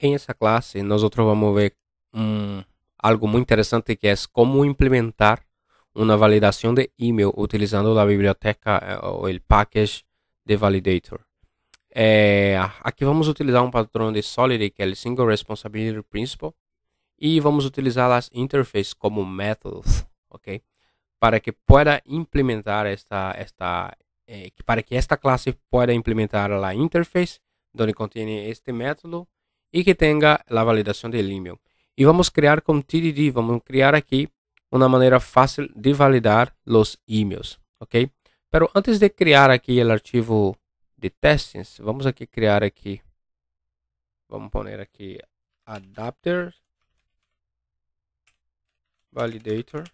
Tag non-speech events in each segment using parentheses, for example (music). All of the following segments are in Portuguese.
Em essa classe, nós vamos ver um, algo muito interessante que é como implementar uma validação de e-mail utilizando a biblioteca eh, ou o package de validator. É, aqui vamos utilizar um padrão de Solid, que é o Single Responsibility Principle, e vamos utilizar as interfaces como methods, ok? Para que pueda implementar esta, esta eh, para que esta classe pueda implementar a interface, onde contém este método, e que tenha a validação del email. e vamos criar com TDD, vamos criar aqui uma maneira fácil de validar e emails, ¿ok? Pero antes de criar aqui o arquivo de testes vamos aqui criar aqui vamos poner aqui adapter validator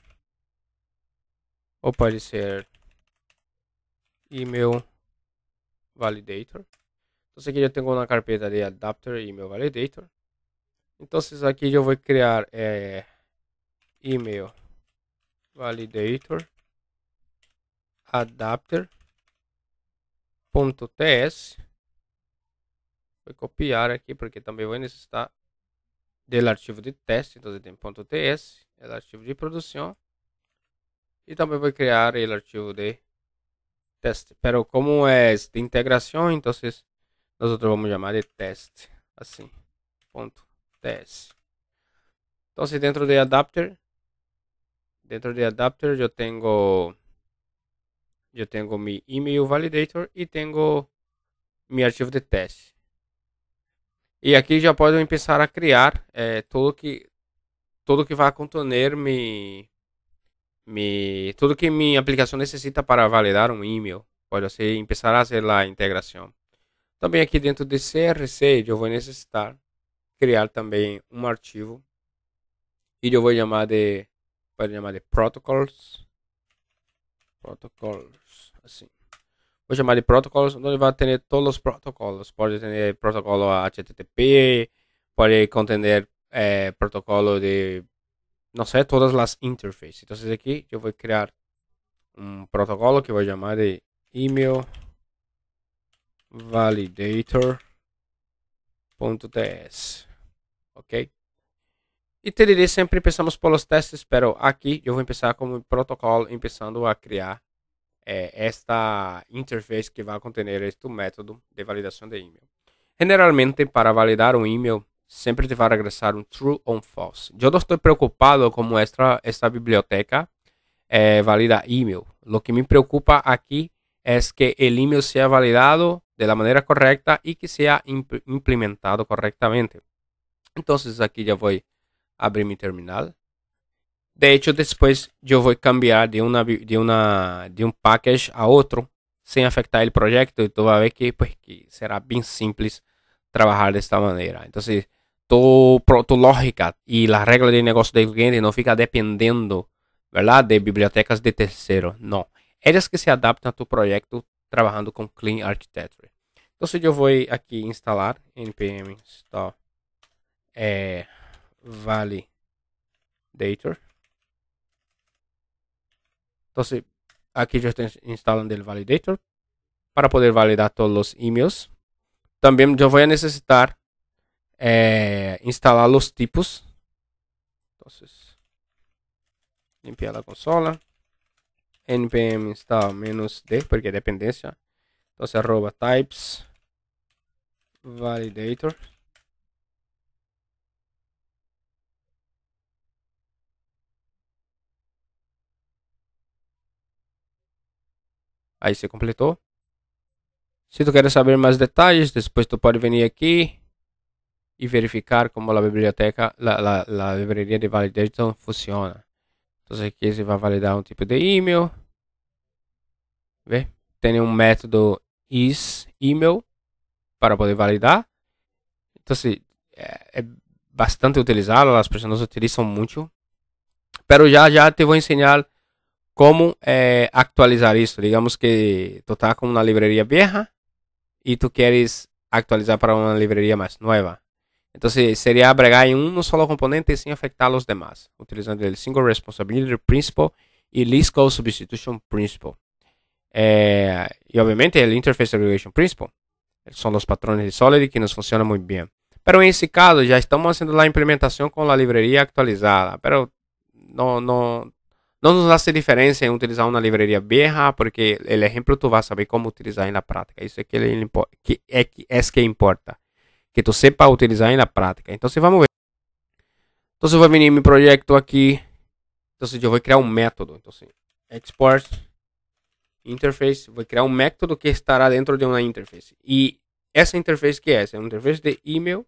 ou pode ser email validator então aqui já tenho uma carpeta de adapter e email validator. então aqui eu vou criar crear é, email validator adapter.ts. Vou copiar aqui porque também vou necessitar do arquivo de teste. Então tem .ts, é o arquivo de produção. E também vou criar o arquivo de teste. Pero como é de integração, então nós outros vamos chamar de teste. Assim. Ponto. TS. Então, se dentro de adapter, dentro de adapter eu tenho eu tenho meu email validator e tenho meu arquivo de teste. E aqui já posso começar a criar é, tudo que tudo que vai contener me me tudo que minha aplicação necessita para validar um e-mail. Pode ser começar a fazer a integração. Também aqui dentro de CRC eu vou necessitar criar também um arquivo e eu vou chamar de para chamar de protocols protocols assim vou chamar de protocols onde vai ter todos os protocolos pode ter protocolo HTTP pode conter é, protocolo de não sei todas as interfaces então aqui eu vou criar um protocolo que vou chamar de email validator.ts. Ok? E diria sempre pensamos pelos testes, pero aqui eu vou começar como protocolo, começando a criar é, esta interface que vai conter este método de validação de e-mail. Generalmente, para validar um e-mail, sempre te vai regressar um true ou um false. Eu não estou preocupado como esta, esta biblioteca é, valida e-mail. O que me preocupa aqui es que el email sea validado de la manera correcta y que sea implementado correctamente. Entonces aquí ya voy a abrir mi terminal. De hecho, después yo voy a cambiar de, una, una, de un package a otro sin afectar el proyecto y tú vas a ver que, pues, será bien simple trabajar de esta manera. Entonces, tu, tu lógica y la regla de negocio del cliente no fica dependiendo, ¿verdad? De bibliotecas de tercero No, áreas que se adaptam a tu projeto trabalhando com Clean Architecture. Então, se eu vou aqui instalar npm install é, validator. Então, se aqui já estou instalando o validator para poder validar todos os emails. mails Também voy a necessitar é, instalar os tipos. Entonces limpar a consola. npm install menos d porque dependencia entonces arroba types validator Ahí se completó. Si tú quieres saber más detalles, después tú puedes venir aquí y verificar como la biblioteca, la, la, la librería de validator funciona. Então aqui você vai validar um tipo de email, mail Vê? Tem um método isEmail para poder validar. Então, assim, é, é bastante utilizado, as pessoas utilizam muito. Mas já já te vou ensinar como é, actualizar isso. Digamos que tu tá com uma livraria vieja e tu queres actualizar para uma livraria mais nova seria sería em um um solo componente sem afetar a los demás, utilizando o Single Responsibility Principle e Least Call Substitution Principle. e eh, obviamente o Interface Aggregation Principle. São os patrones de Solid que nos funcionam muito bem. Mas, nesse caso já estamos fazendo a implementação com a libreria actualizada. Mas, não não não nos hace diferença em utilizar uma libreria vieja porque o exemplo tu vai saber como utilizar prática. la é que é que, é que importa que você sepa utilizar en la prática. Entonces vamos ver. Então eu vou vir em meu projeto aqui. Então eu vou criar um método. Então export interface, vou criar um método que estará dentro de uma interface. E essa interface que é essa? É uma interface de email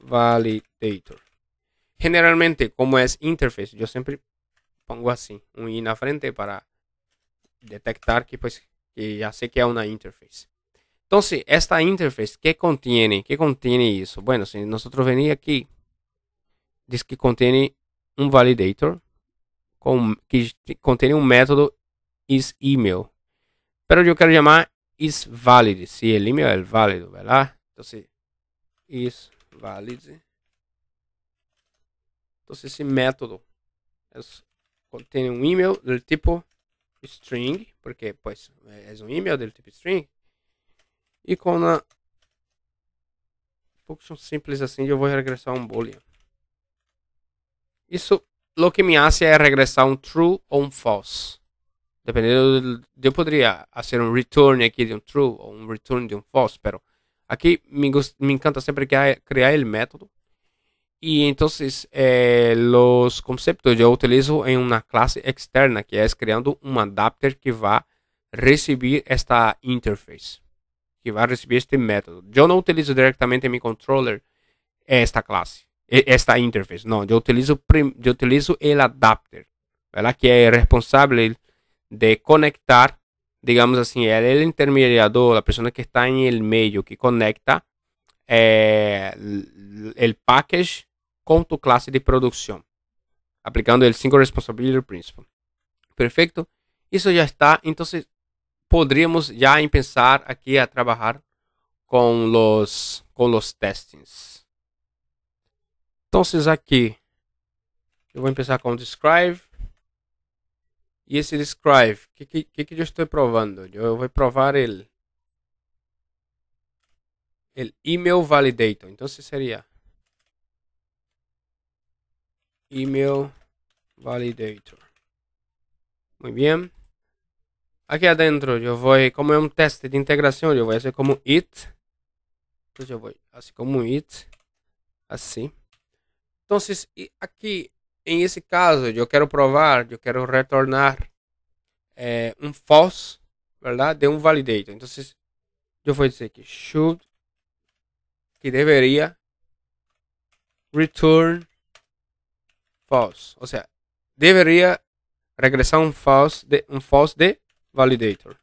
validator. Generalmente, como é interface, eu sempre pongo assim, um i na frente para detectar que pues que já sei que é uma interface. Então, se esta interface, que contém ¿Qué contiene eso? Bueno, se nós venimos aqui diz que contém um validator com que contém um método is isEmail. Pero quero chamar llamar isValid, si el email es válido, ¿verdad? is isValid. se esse método contém um email do tipo string, porque pues é um email do tipo string. E com função simples assim, eu vou regressar um boolean. Isso, o que me hace é regressar um true ou um false. Dependendo, eu poderia fazer um return aqui de um true ou um return de um false, pero aqui me, me encanta sempre criar, criar o método. e então eh, los conceptos eu utilizo em uma classe externa que é criando um adapter que vai receber esta interface. que va a recibir este método. Yo no utilizo directamente en mi controller esta clase, e, esta interface. No, yo utilizo, yo utilizo el adapter, que es responsable de conectar, digamos así, el, intermediador, la persona que está en el medio, que conecta el, eh, el package con tu clase de producción, aplicando el Single Responsibility Principle. Perfecto. Eso ya está. Entonces, podríamos já pensar aqui a trabalhar com os con los testings. Entonces aqui eu vou começar com describe. E esse describe, o que, que, que eu estou provando? Eu vou provar ele. El email validator. Então seria email validator. Muito bem. Aqui adentro eu vou como é um teste de integração, eu vou fazer como it. então eu vou assim como it, assim. Então se aqui em esse caso, eu quero provar, eu quero retornar é, um false, verdade, De um validator. Então se eu vou dizer que should, que deveria return false. ou seja, deveria regressar um false de, um false de validator,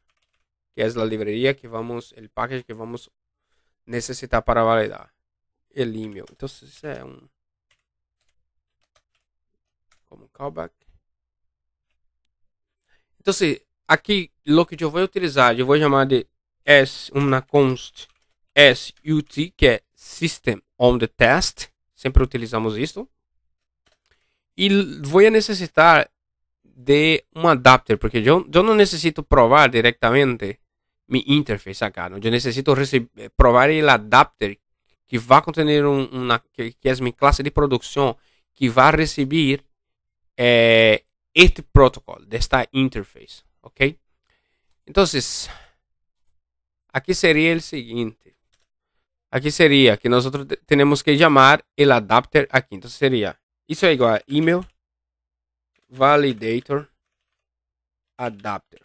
que é a livraria que vamos, o package que vamos necessitar para validar el email. Então, isso é um como callback. Então se aqui lo que eu vou utilizar, eu vou chamar de S, uma const SUT, que é System on the Test. Sempre utilizamos isso. E vou necessitar de um adapter, porque eu eu não necessito provar diretamente minha interface acá, eu necessito receber eh, provar o adapter que vai contener un, que, que, a minha clase de produção que vai receber eh, este protocolo, de esta interface, ¿ok? Então, aqui seria o seguinte aqui seria que nós temos que chamar o adapter aqui então seria isso é igual a email validator adapter.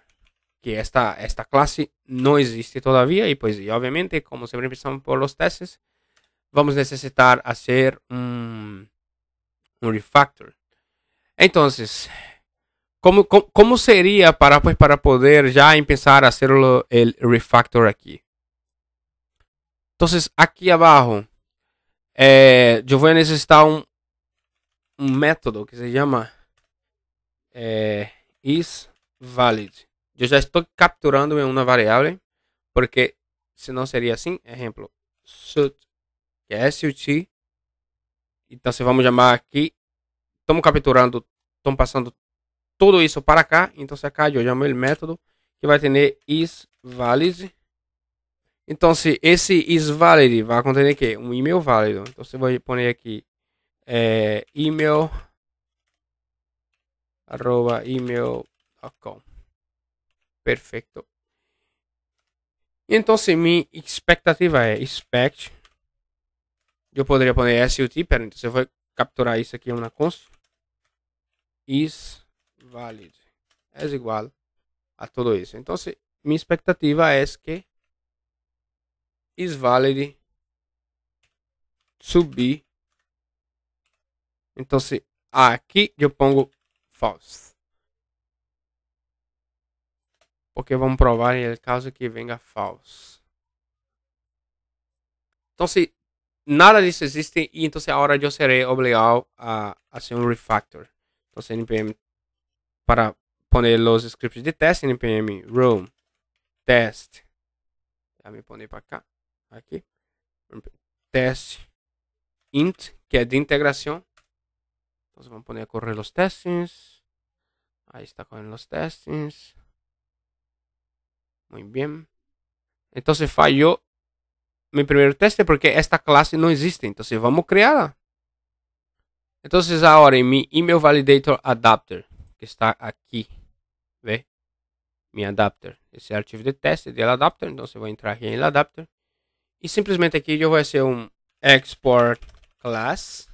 Que esta, esta clase não existe todavía e pois e obviamente como sempre pensamos por os testes, vamos a fazer um um refactor. então como como seria para, pois para poder já empezar a fazer o refactor aqui então aqui abaixo eh, eu vou necessitar um um método que se llama é, is valid. eu já estou capturando em uma variável porque se não seria assim exemplo sut, que é sut. Então, se vamos chamar aqui, estamos capturando, estamos passando tudo isso para cá. Então, se acá eu chamo ele método que vai ter is valid. Então, se esse is valid vai conter que? Um e-mail válido. Então, você vai pôr aqui é, eh, e-mail arroba email.com. perfeito. então, se minha expectativa é expect, eu poderia poner SUT, pera, então você vai capturar isso aqui na const. Is valid é igual a tudo isso. Então, se minha expectativa é que is valid subir. Então, se aqui eu pongo false. Porque vamos provar ele caso que venha false. Então, se nada disso existe, então é a hora de eu serei obrigado a fazer um refactor. Então, npm para poner os scripts de teste, npm room test. Já me poner para cá, aqui. Teste int, que é de integração. Entonces vamos pôr a correr os testings. aí está correndo os testings. bem então se falhou meu primeiro teste porque esta classe não existe. se vamos a crearla. Entonces agora em meu email validator adapter que está aqui ¿Ve? Mi adapter. esse arquivo de teste de adapter. então voy a entrar aqui em el adapter. simplesmente aqui eu vou voy um export class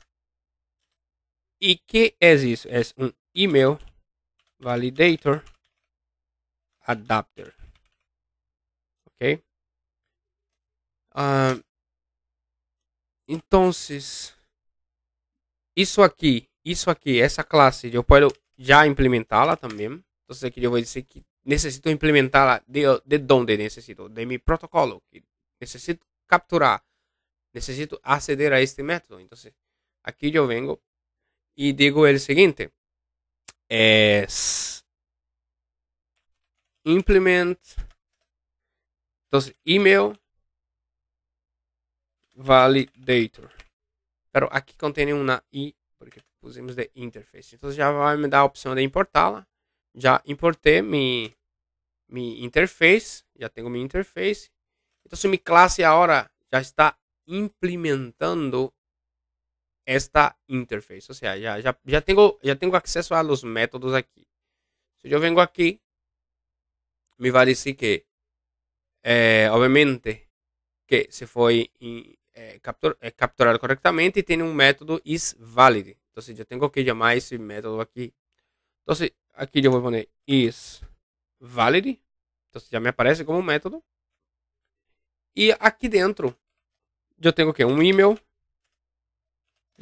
e que é isso é um email validator adapter. ¿Ok? Ah, então entonces, isso aqui, isso aqui, essa classe, eu posso já implementá-la também. Então, aqui eu vou dizer que necessito implementá-la de, de onde necessito? De meu protocolo. Necessito capturar. Necessito aceder a este método. Então, aqui eu venho y digo el siguiente. Es é, implement. Entonces, assim, email validator. Pero aqui contém uma i, porque pusemos de interface. Então já vai me dar a opção de importá-la. Já importei mi, mi interface, já tenho minha interface. Então, se minha classe agora já está implementando esta interface. ou seja, já já já tenho já tenho acesso a los métodos aqui. Se eu vengo aqui, me vai dizer que, eh, obviamente, que se foi eh, captur eh, capturar correctamente e tem um método is valid. Entonces, eu tenho que chamar esse método aqui. Então aqui eu vou poner is valid. Entonces, já me aparece como método. E aqui dentro, yo tengo que e email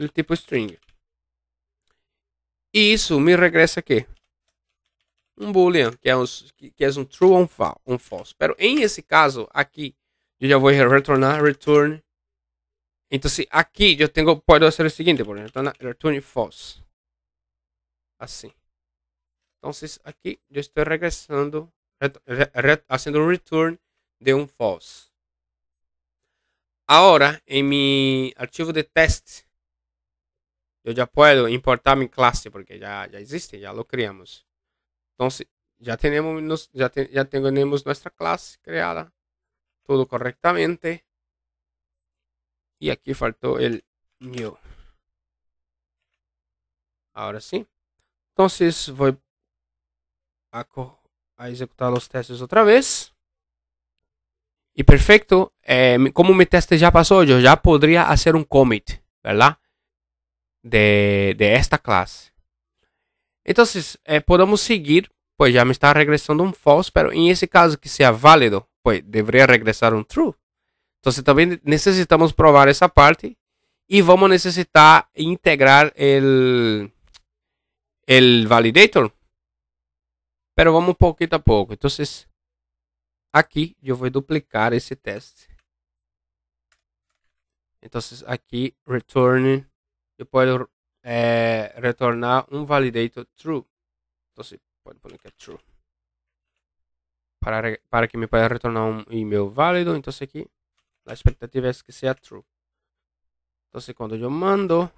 do tipo string. E isso me regressa aqui. Um boolean, que é um, que é um true ou um false. Pero em esse caso, aqui, eu já vou retornar return. Então, se aqui eu tenho, pode ser o seguinte, por exemplo, return false. Assim. Então, aqui eu estou regressando, fazendo um return de um false. Agora, em meu arquivo de teste, eu já posso importar minha classe porque já já existe, já lo criamos então já temos ya, te, já temos nossa classe criada Todo corretamente e aqui faltou o new. agora sim então vou a, a executar os testes outra vez. e perfecto. Eh, como meu teste já passou eu já poderia fazer um commit, ¿verdad? de, de esta clase. Então, eh, podemos seguir, pois já me está regressando um false, mas em esse caso que seja válido, pois deveria regressar um true. Então, também necessitamos provar essa parte e vamos necessitar integrar el, el validator. Mas vamos pouco a pouco. Então, aqui eu vou duplicar esse teste. Então aqui return puedo eh, retornar un validator true. Entonces, poner true. Para, que me pueda retornar un email válido, entonces aquí la expectativa es que sea true. Entonces, cuando yo mando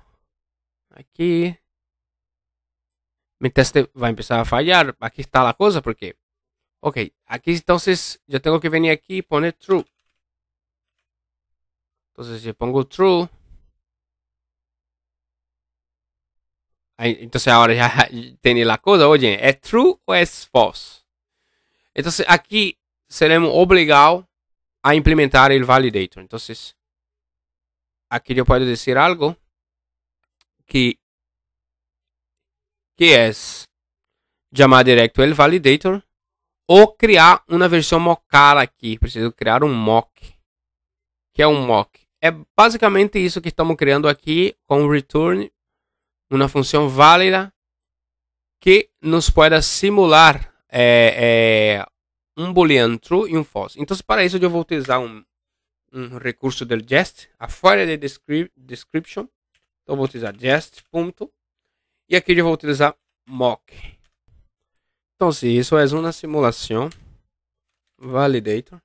aquí, mi test va a empezar a fallar. Aquí está la cosa, porque, ok, aquí entonces yo tengo que venir aquí y poner true. Entonces, si pongo true, Entonces ahora assim, ya (laughs) tiene la cosa, oye, ¿es é true o es é false? Entonces assim, aquí seremos obligados a implementar el validator. Entonces, assim, aquí yo puedo decir algo que, que es é llamar directo el validator ou criar uma versão mockada aqui. Preciso criar um mock. que é um mock? É basicamente isso que estamos criando aqui com o return uma função válida que nos pueda simular é, é, um boolean true e um false. Então, para isso, eu vou utilizar um, um recurso do jest, a fora de descri description. Então, vou utilizar jest, ponto. E aqui eu vou utilizar mock. Então, se isso é uma simulação, validator,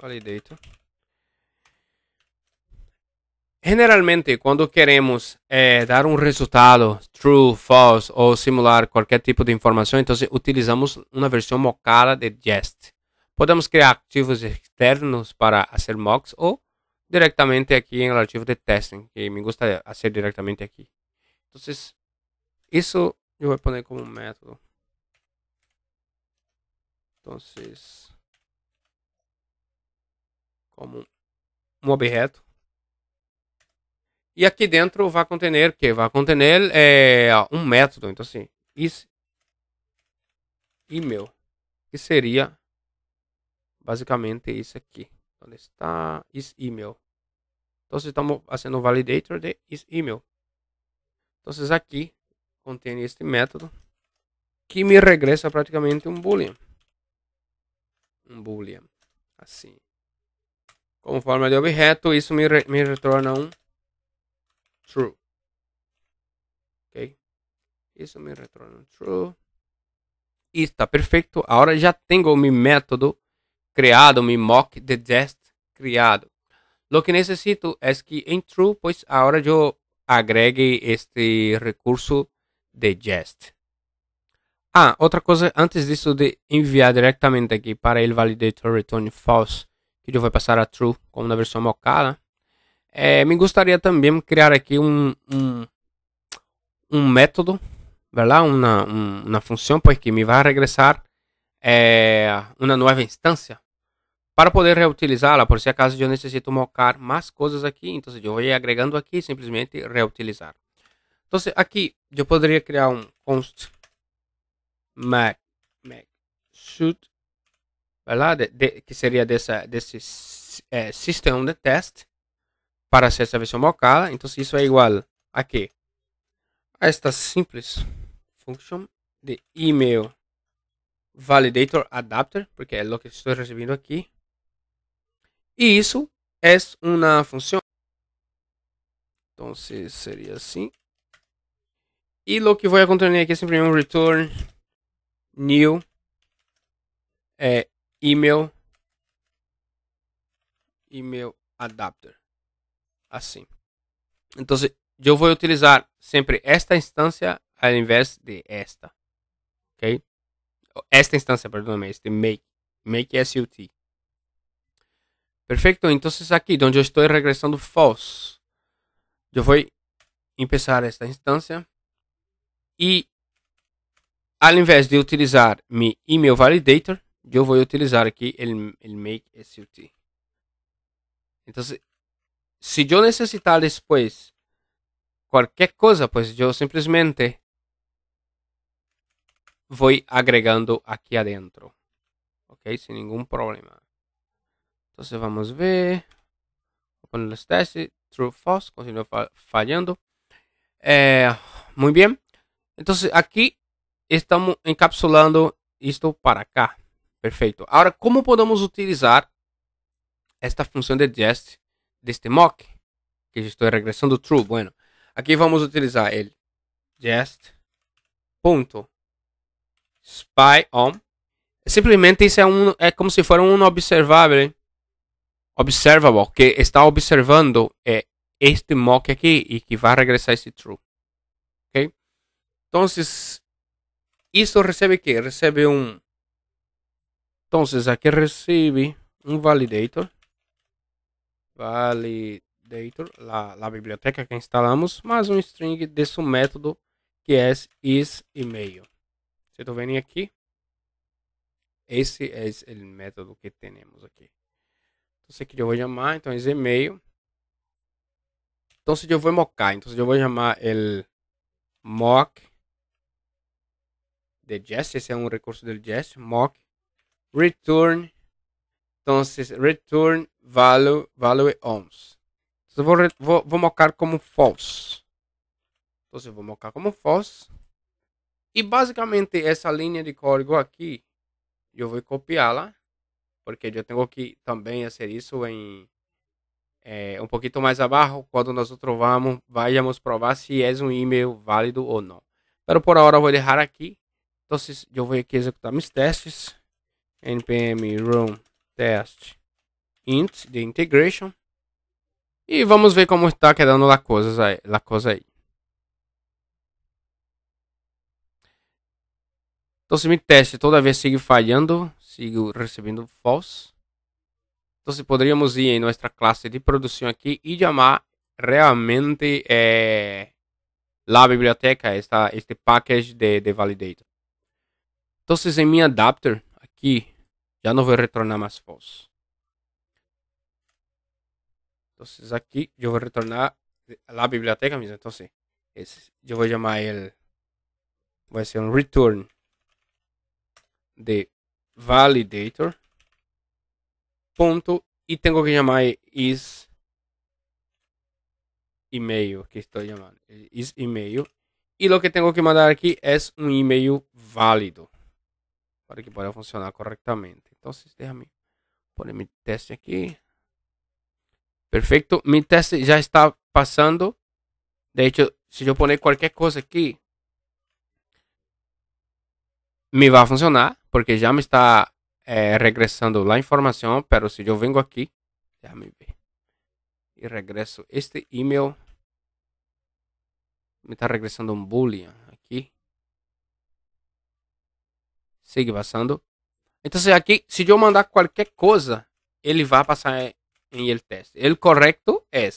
validator, Generalmente, quando queremos é, dar um resultado true, false ou simular qualquer tipo de informação, então utilizamos uma versão mocada de Jest. Podemos criar arquivos externos para fazer mocks ou diretamente aqui em relativo arquivo de testing, que me gusta fazer diretamente aqui. Então, isso eu vou pôr como método. Então, como um objeto e aqui dentro vai contener o que? Vai contener é, um método. Então, assim, isso e meu, que seria basicamente isso aqui. Onde está is email? Então, estamos fazendo o validator de is email. Então, aqui contém este método que me regressa praticamente um boolean. Um boolean, assim. Como forma de objeto, isso me, re me retorna um true. Ok? Isso é me retorna true. E está perfeito. Agora já tenho o meu método criado, meu mock de test criado. Lo que necessito é que em true, pois agora eu agregue este recurso de jest. Ah, outra coisa, antes disso de enviar diretamente aqui para ele validator return false, que eu vou passar a true como na versão mocada. É, me gostaria também criar aqui um, um, um método, ¿verdad? Uma, uma função, pois que me vai regressar é, uma nova instância para poder reutilizá-la. Por se si acaso eu necessito mocar mais coisas aqui, então eu vou agregando aqui simplesmente reutilizar. Então aqui eu poderia criar um const mac, mac shoot, ¿verdad? De, de, que seria dessa, desse é, sistema de eh, teste para hacer esta versión então Entonces isso é igual a que A esta simples function de email validator adapter, porque é o que estou recebendo aqui. E isso é uma função. Então seria assim. E lo que vai acontecer aqui é es um return new é email email adapter assim. Então, eu vou utilizar sempre esta instância ao invés de esta. Ok? Esta instância, perdão, este make. Make SUT. Perfeito. Então, aqui onde eu estou regressando false, eu vou empezar esta instância. E, ao invés de utilizar meu email validator, eu vou utilizar aqui o make SUT. Então, si yo necesitaba después cualquier cosa, pues yo simplemente voy agregando aquí adentro. Ok, sin ningún problema. Entonces vamos a ver. Voy a testes. True, false. Continúa fallando. Eh, muy bien. Entonces aquí estamos encapsulando esto para acá. Perfecto. Ahora, ¿cómo podemos utilizar esta función de jest deste mock, que estou regressando true, bueno, aqui vamos utilizar ele jest.spyOn. Simplesmente isso é, um, é como se fosse um observável, observable, que está observando é, este mock aqui e que vai regressar esse true. Ok? Então, isso recebe que? Recebe um. Então, aqui recebe um validator validator, lá, lá a biblioteca que instalamos, mais um string desse método que é is email. você está vendo aqui? Esse é o método que temos aqui. Então, se eu vou chamar, então, esse e-mail. Então, se eu vou mocar, então, eu vou chamar o mock de Jest, esse é um recurso do Jest, mock return Entonces, return value, value 11. É então, vou, vou, vou marcar como false. Então, vou marcar como false. E basicamente essa linha de código aqui, eu vou copiá-la, porque eu tenho que também fazer isso em é, um pouquinho mais abaixo, quando nós vamos, vamos provar se é um e-mail válido ou não. Mas por agora eu vou deixar aqui. Então eu vou aqui executar meus testes. npm run test int de integration. E vamos ver como está quedando a coisa aí. La aí. Então se me teste toda vez sigo falhando, sigo recebendo false. Então se poderíamos ir em nossa classe de produção aqui e chamar realmente é, a biblioteca, esta, este package de, de validator. Então em minha adapter aqui Ya no voy a retornar más false. Entonces aquí yo voy a retornar a la biblioteca Entonces yo voy a llamar el, voy a ser un return de validator. Punto. Y tengo que llamar is email que estoy llamando. E is email. Y lo que tengo que mandar aquí es un email válido. para que possa funcionar correctamente. Entonces, déjame poner mi teste aqui. Perfeito, mi teste já está passando. De hecho, eu pôr qualquer coisa aqui, aquí, me vai funcionar, porque já me está é, regressando lá informação. información, pero se eu vengo aqui? déjame ver, y regreso este mail me está regressando um boolean. Sigue passando. Então, aqui, se eu mandar qualquer coisa, ele vai passar em ele teste. O correto é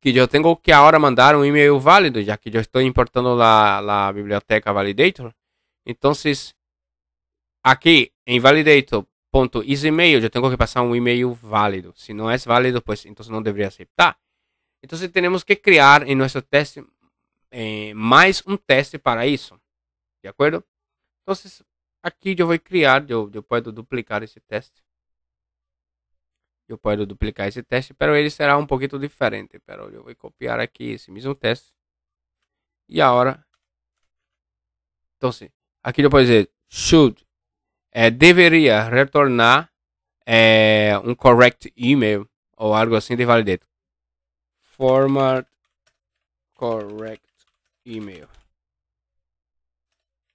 que eu tenho que agora mandar um e-mail válido, já que eu estou importando lá a biblioteca Validator. Então, aqui em validator.isemail, eu tenho que passar um e-mail válido. Se não é válido, pois então não deveria aceitar. Então, temos que criar em nosso teste eh, mais um teste para isso. De acordo? Então, Aqui eu vou criar, eu, eu posso duplicar esse teste. Eu posso duplicar esse teste, para ele será um pouquinho diferente. para eu vou copiar aqui esse mesmo teste. E agora, então sim, aqui eu posso dizer should é, deveria retornar é, um correct email ou algo assim de validade. Format correct email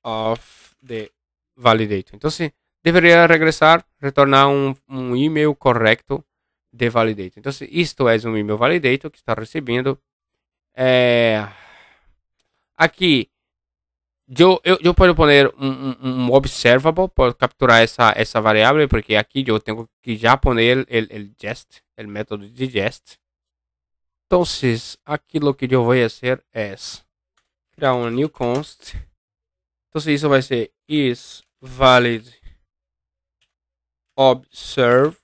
of the validate. Então, se assim, deveria regressar, retornar um, um e-mail correto de validate. Então, se assim, isto é um e-mail validate que está recebendo, é... aqui eu, eu, eu posso pôr um, um, um, observable, posso capturar essa, essa variável, porque aqui eu tenho que já pôr o gest, o método de jest. Então, aqui o que eu vou fazer é criar um new const. Então, isso vai ser is valid observe.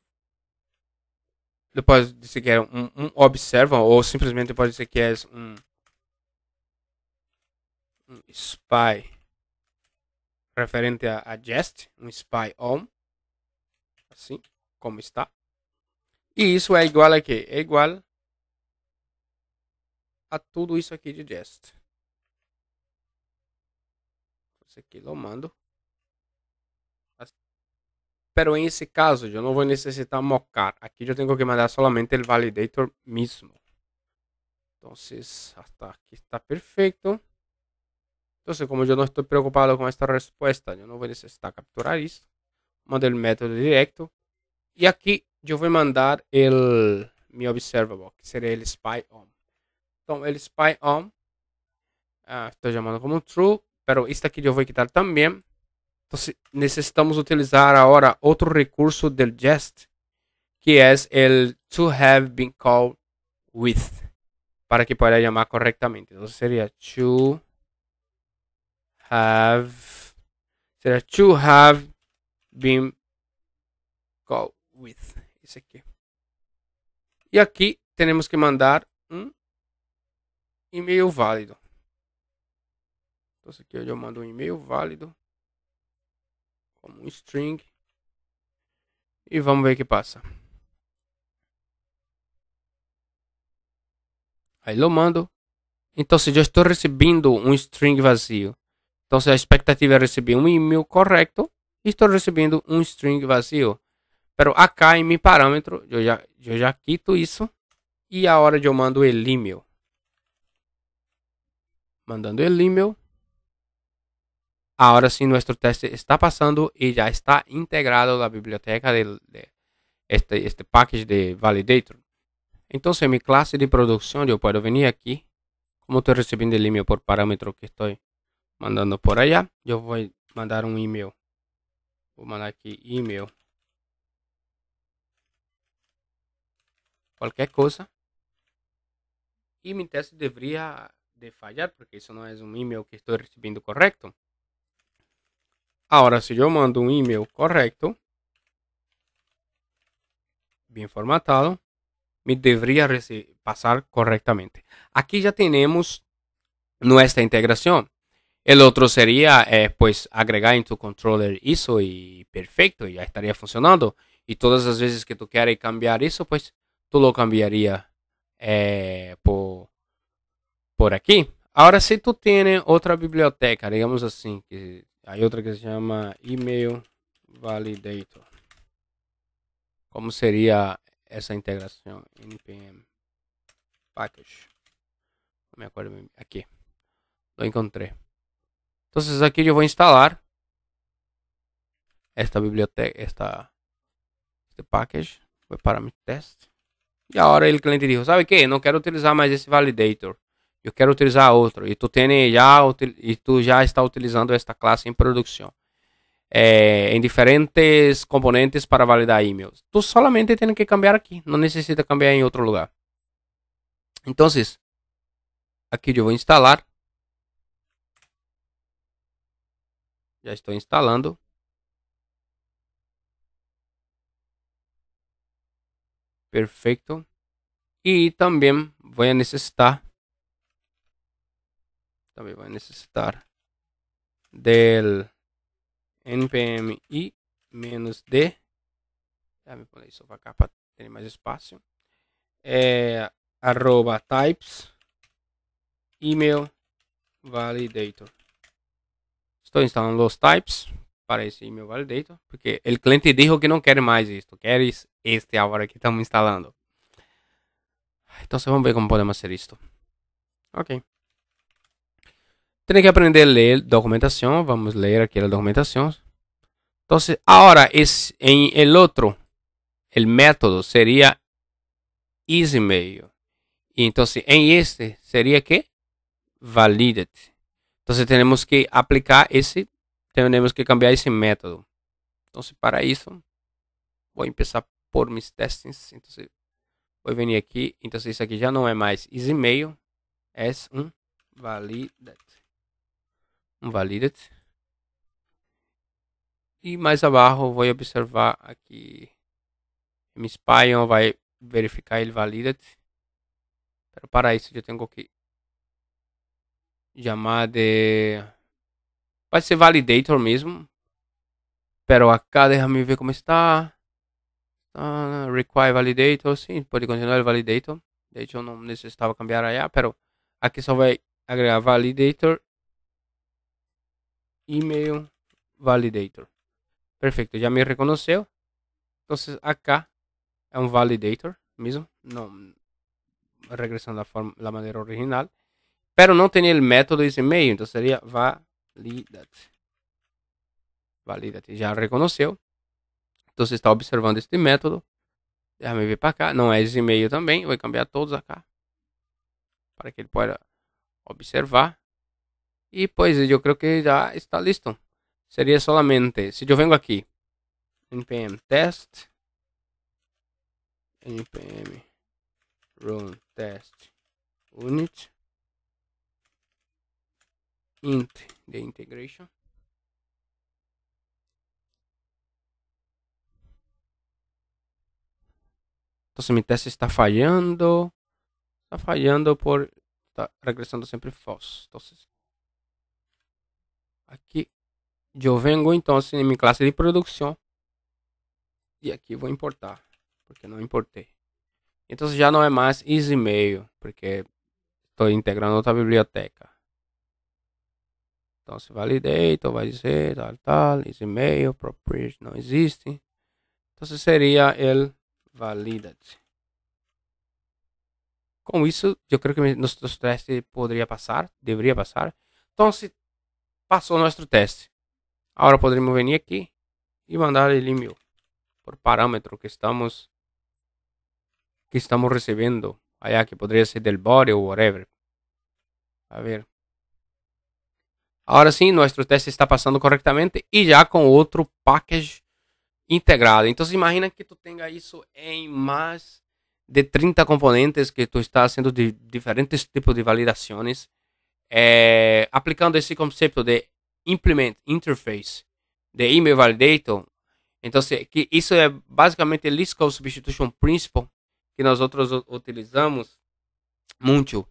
Depois dizer que é um, um observa, ou simplesmente pode dizer que é um, um spy referente a, a jest, um spy on, assim como está. E isso é igual a que É igual a tudo isso aqui de jest. Isso aqui eu mando pero em esse caso eu não vou necessitar mocar. Aqui eu tenho que mandar somente o validator mesmo então hasta aquí está perfeito. Então, como eu não estou preocupado com esta resposta eu não vou necessitar capturar isso Mando o método directo. e aqui eu vou mandar o meu observable, que seria o spy on. Então, o spy on. Ah, estou chamando como true. Pero isso aqui eu vou quitar também. Então, necessitamos utilizar agora outro recurso del jest, que é o to have been called with, para que pueda llamar correctamente. então seria to have, sería to have been called with. Ese aqui e aqui temos que mandar um e-mail válido. então aqui eu mando um e-mail válido como um string. E vamos ver o que passa. Aí eu mando. Então, se eu estou recebendo um string vazio, então se a expectativa é receber um e-mail correto, estou recebendo um string vazio. Pero acá em meu parâmetro, eu já, eu já quito isso. E é a hora de eu mando ele e-mail. Mandando ele e-mail. Ahora sí, nuestro test está pasando y ya está integrado la biblioteca de, este, este package de validator. Entonces, en mi clase de producción, yo puedo venir aquí. Como estoy recibiendo el email por parámetro que estoy mandando por allá, yo voy a mandar un email. Voy a mandar aquí email. Cualquier cosa. Y mi test debería de fallar porque eso no es un email que estoy recibiendo correcto. Ahora, si yo mando un email correcto, bien formatado, me debería pasar correctamente. Aquí ya tenemos nuestra integración. El otro sería, eh, pues, agregar en tu controller eso y perfecto, ya estaría funcionando. Y todas las veces que tú quieras cambiar eso, pues, tú lo cambiaría eh, por, por aquí. Ahora, si tú tienes otra biblioteca, digamos así, que Aí outra que se chama Email Validator. Como seria essa integração npm package? Não me acordo aqui. Não encontrei. Então, aqui eu vou instalar esta biblioteca, esta este package, foi para meu teste. E a hora ele cliente disse, sabe que? Não quero utilizar mais esse validator eu quero utilizar outro e tu tem já e tu já está utilizando esta classe em produção é, em diferentes componentes para validar emails. Tu solamente tem que cambiar aqui, não necessita cambiar em outro lugar. Então aqui eu vou instalar. já estou instalando. perfeito e também vou necessitar também vai necessitar del npm i menos d já me pulei só para cá para ter mais espaço eh, arroba types email validator estou instalando os types para esse email validator porque o cliente disse que não quer mais isto quer este agora que estamos instalando então vamos ver como podemos fazer isto ok tem que aprender a ler documentação. Vamos ler aqui a documentação. Então, agora, em el outro, o método seria mail. Então, em este seria que validate. Então, temos que aplicar esse, temos que cambiar esse método. Então, para isso, vou começar por mis testes. Então, vou vir aqui. Então, isso aqui já não é mais mail, é um validate. Validate. E mais abaixo vou observar aqui. Em Spion vai verificar ele Validate. Pero para isso eu tenho que chamar de... Vai ser Validator mesmo. Pero acá deixa-me ver como está. Uh, require validator, sim, pode continuar o validator. De hecho, não necessitava cambiar allá, pero aqui só vai agregar validator Email Validator. Perfeito, já me reconheceu. Então, acá é um validator mesmo, não regressando da, forma, da maneira original. Pero não tem o método esse e-mail, então seria validate. Validate, já reconheceu. Então você está observando este método. Já me ver para cá, não é esse e-mail também, vou cambiar todos acá. Para que ele possa observar. Y pues yo creo que ya está listo. Sería solamente, si yo vengo aquí, npm test, npm run test unit, int de integration. Entonces mi test está fallando. Está fallando por... Está regresando siempre false Entonces aqui, eu vengo então assim, en classe de produção e aqui vou importar, porque não importei então já não é mais más mail porque estou integrando outra biblioteca. Então, se validei então vai dizer tal, tal, mail property não existe. Entonces seria ele validate. Com isso, eu creio que nossos testes poderia passar, deveria passar. Então, se passou nosso teste. Agora poderemos vir aqui e mandar ele e-mail por parâmetro que estamos que estamos recebendo allá que poderia ser del body ou whatever. A ver. Agora sim, nosso teste está passando correctamente e já com outro package integrado. Então, imagina que tu tenha isso em mais de 30 componentes que tu está fazendo de diferentes tipos de validações é, aplicando esse conceito de implement interface de email validator, então que isso é basicamente list call substitution principle que nós outros utilizamos muito,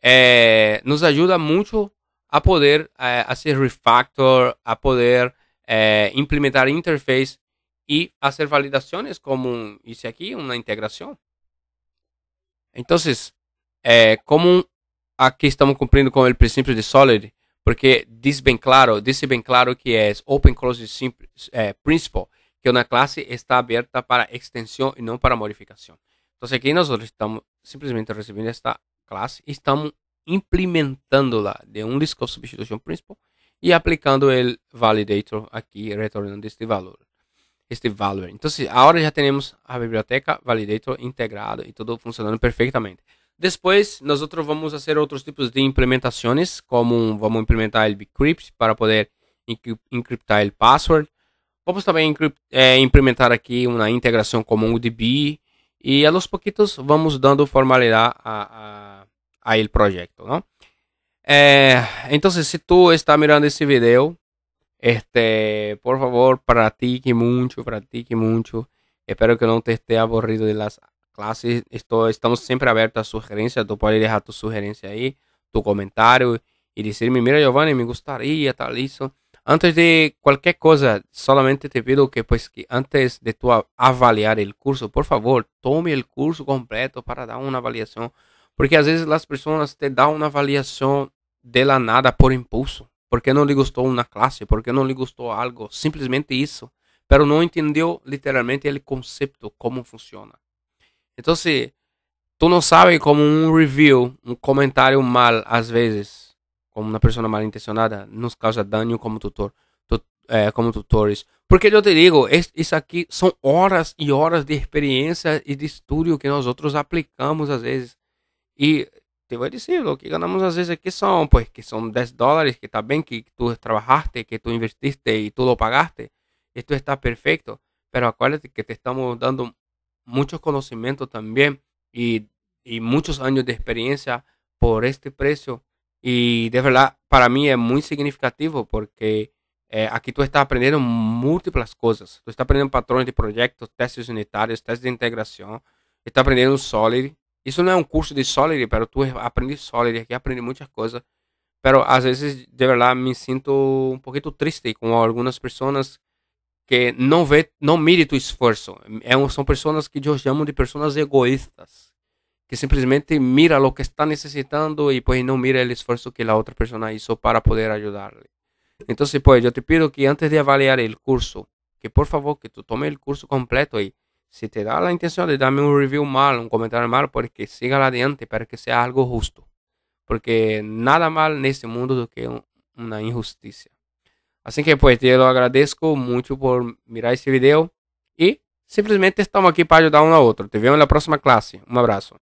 é, nos ajuda muito a poder é, a ser refactor, a poder é, implementar interface e fazer validações como isso aqui, uma integração. Então, é, como aqui estamos cumprindo com o princípio de Solid, porque diz bem claro, disse bem claro que é Open Closed é, Principle, que uma classe está aberta para extensão e não para modificação. Então aqui nós estamos simplesmente recebendo esta classe e estamos implementando-la de um disco substitution principle e aplicando o validator aqui, retornando este valor. Este valor. Então, agora já temos a biblioteca validator integrada e tudo funcionando perfeitamente. Depois, nós vamos fazer outros tipos de implementações, como vamos implementar o Bcrypt para poder encriptar o password. Vamos também é, implementar aqui uma integração com o DB e aos pouquitos vamos dando formalidade a, a, a el projeto, não? Eh, entonces, si tú mirando esse vídeo, este, por favor, pratique muito, pratique muito, Espero que não te esteja aburrido de las classe estou estamos sempre abertos a sugerencias. tu pode deixar tu sugerência aí tu e dizer-me mira Giovanni, me gostaria tal isso Antes de qualquer coisa solamente te pido que que antes de tu avaliar o curso, por favor, tome o curso completo para dar uma avaliação Porque às vezes as pessoas te dão uma avaliação de la nada por impulso. Porque não lhe gostou uma classe porque não lhe gostou algo, simplesmente isso, mas não entendeu literalmente o conceito como funciona. Então, se tu não sabe como um review, um comentário mal, às vezes, como uma pessoa mal intencionada, nos causa dano como tutor, tu, é, como tutores. Porque eu te digo, isso aqui são horas e horas de experiência e de estudo que nós outros aplicamos às vezes. E te vou dizer, o que ganhamos às vezes aqui são, pois, que são 10 dólares, que tá bem, que tu trabalhaste, que tu investiste e tu lo pagaste, e tu está perfeito, pero acuérdate que te estamos dando muchos conocimientos también y, y muchos años de experiencia por este precio. Y de verdad, para mí es muy significativo porque eh, aquí tú estás aprendiendo múltiples cosas. Tú estás aprendiendo patrones de proyectos, testes unitarios, testes de integración. Estás aprendiendo Solid. Eso no es un curso de Solid, pero tú aprendes Solid. Aquí aprendes muchas cosas. Pero a veces, de verdad, me siento un poquito triste con algunas personas que não vê, não mire o esforço. É um, são pessoas que eu chamo de pessoas egoístas, que simplesmente mira o que está necessitando e pois não mira o esforço que a outra pessoa hizo para poder ajudar-lhe. Então, pois, eu te pido que antes de avaliar o curso, que por favor, que tu tome o curso completo e se te dá a intenção de dar-me um review mal, um comentário mal, porque siga lá adiante para que seja algo justo. Porque nada mal nesse mundo do que uma injustiça. Assim que pues te agradeço muito por mirar este vídeo e simplesmente estamos aqui para ajudar um ao outro. Te vemos na próxima classe. Um abraço.